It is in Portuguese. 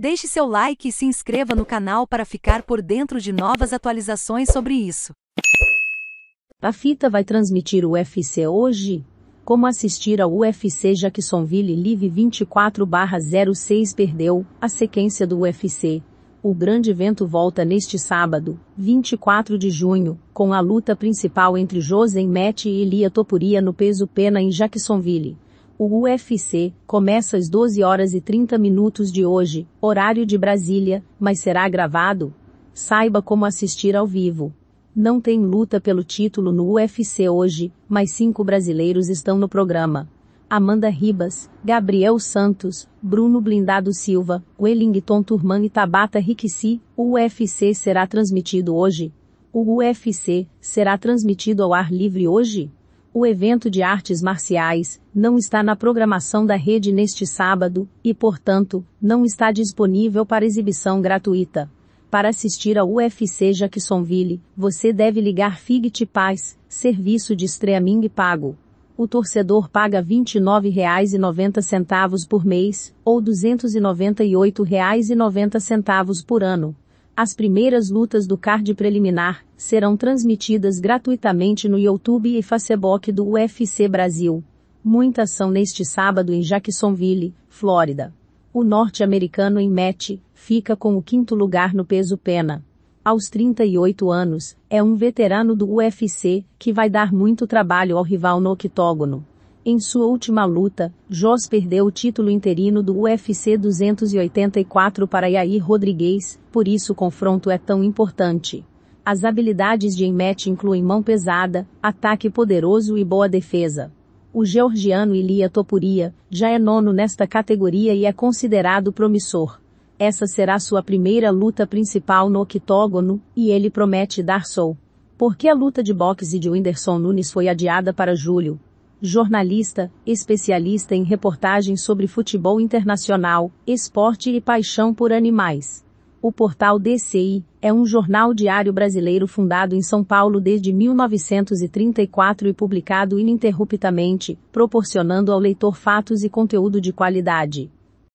Deixe seu like e se inscreva no canal para ficar por dentro de novas atualizações sobre isso. A fita vai transmitir o UFC hoje? Como assistir ao UFC Jacksonville Live 24/06 perdeu a sequência do UFC? O grande evento volta neste sábado, 24 de junho, com a luta principal entre José Mete e Elia Topuria no peso pena em Jacksonville. O UFC começa às 12 horas e 30 minutos de hoje, horário de Brasília, mas será gravado. Saiba como assistir ao vivo. Não tem luta pelo título no UFC hoje, mas cinco brasileiros estão no programa. Amanda Ribas, Gabriel Santos, Bruno Blindado Silva, Wellington Turman e Tabata Riksi. o UFC será transmitido hoje? O UFC será transmitido ao ar livre hoje? O evento de artes marciais não está na programação da rede neste sábado e, portanto, não está disponível para exibição gratuita. Para assistir ao UFC Jacksonville, você deve ligar Figit Paz, serviço de streaming pago. O torcedor paga R$ 29,90 por mês, ou R$ 298,90 por ano as primeiras lutas do card preliminar serão transmitidas gratuitamente no YouTube e Facebook do UFC Brasil. Muitas são neste sábado em Jacksonville, Flórida. O norte-americano em match fica com o quinto lugar no peso pena. Aos 38 anos, é um veterano do UFC que vai dar muito trabalho ao rival no octógono. Em sua última luta, Jos perdeu o título interino do UFC 284 para Yair Rodrigues, por isso o confronto é tão importante. As habilidades de Emmet incluem mão pesada, ataque poderoso e boa defesa. O georgiano Ilia Topuria já é nono nesta categoria e é considerado promissor. Essa será sua primeira luta principal no octógono, e ele promete dar sol. que a luta de boxe de Whindersson Nunes foi adiada para julho, jornalista, especialista em reportagens sobre futebol internacional, esporte e paixão por animais. O portal DCI é um jornal diário brasileiro fundado em São Paulo desde 1934 e publicado ininterruptamente, proporcionando ao leitor fatos e conteúdo de qualidade.